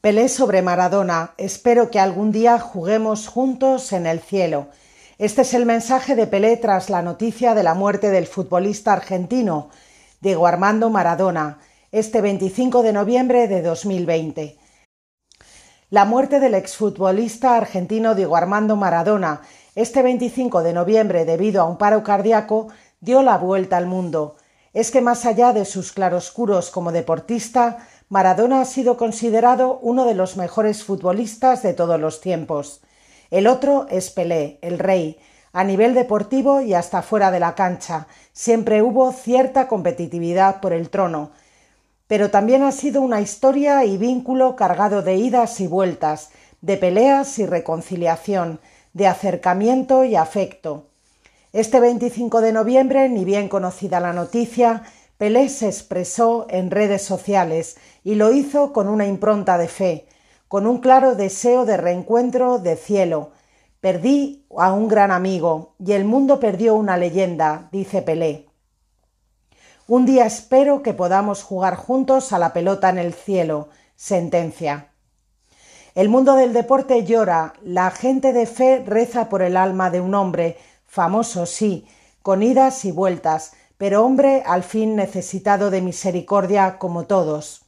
Pelé sobre Maradona, espero que algún día juguemos juntos en el cielo. Este es el mensaje de Pelé tras la noticia de la muerte del futbolista argentino, Diego Armando Maradona, este 25 de noviembre de 2020. La muerte del exfutbolista argentino Diego Armando Maradona, este 25 de noviembre debido a un paro cardíaco, dio la vuelta al mundo. Es que más allá de sus claroscuros como deportista, Maradona ha sido considerado uno de los mejores futbolistas de todos los tiempos. El otro es Pelé, el rey. A nivel deportivo y hasta fuera de la cancha, siempre hubo cierta competitividad por el trono, pero también ha sido una historia y vínculo cargado de idas y vueltas, de peleas y reconciliación, de acercamiento y afecto. Este 25 de noviembre, ni bien conocida la noticia, Pelé se expresó en redes sociales y lo hizo con una impronta de fe, con un claro deseo de reencuentro de cielo. Perdí a un gran amigo y el mundo perdió una leyenda, dice Pelé. Un día espero que podamos jugar juntos a la pelota en el cielo, sentencia. El mundo del deporte llora, la gente de fe reza por el alma de un hombre, famoso sí, con idas y vueltas, pero hombre al fin necesitado de misericordia como todos.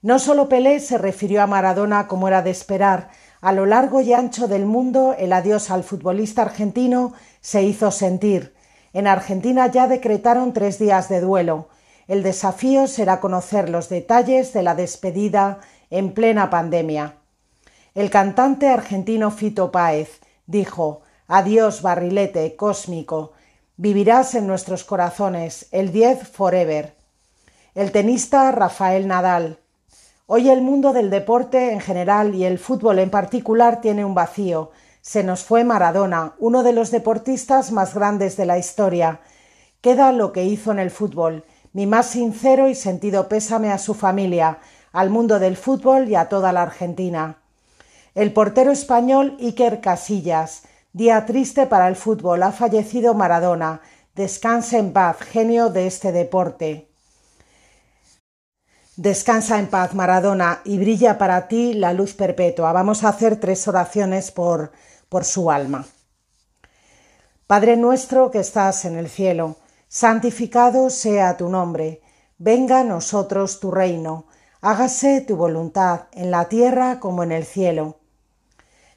No solo Pelé se refirió a Maradona como era de esperar, a lo largo y ancho del mundo el adiós al futbolista argentino se hizo sentir. En Argentina ya decretaron tres días de duelo. El desafío será conocer los detalles de la despedida en plena pandemia. El cantante argentino Fito Páez dijo Adiós barrilete cósmico, Vivirás en nuestros corazones, el 10 forever. El tenista Rafael Nadal. Hoy el mundo del deporte en general y el fútbol en particular tiene un vacío. Se nos fue Maradona, uno de los deportistas más grandes de la historia. Queda lo que hizo en el fútbol. Mi más sincero y sentido pésame a su familia, al mundo del fútbol y a toda la Argentina. El portero español Iker Casillas Día triste para el fútbol. Ha fallecido Maradona. Descansa en paz, genio de este deporte. Descansa en paz, Maradona, y brilla para ti la luz perpetua. Vamos a hacer tres oraciones por, por su alma. Padre nuestro que estás en el cielo, santificado sea tu nombre. Venga a nosotros tu reino. Hágase tu voluntad en la tierra como en el cielo.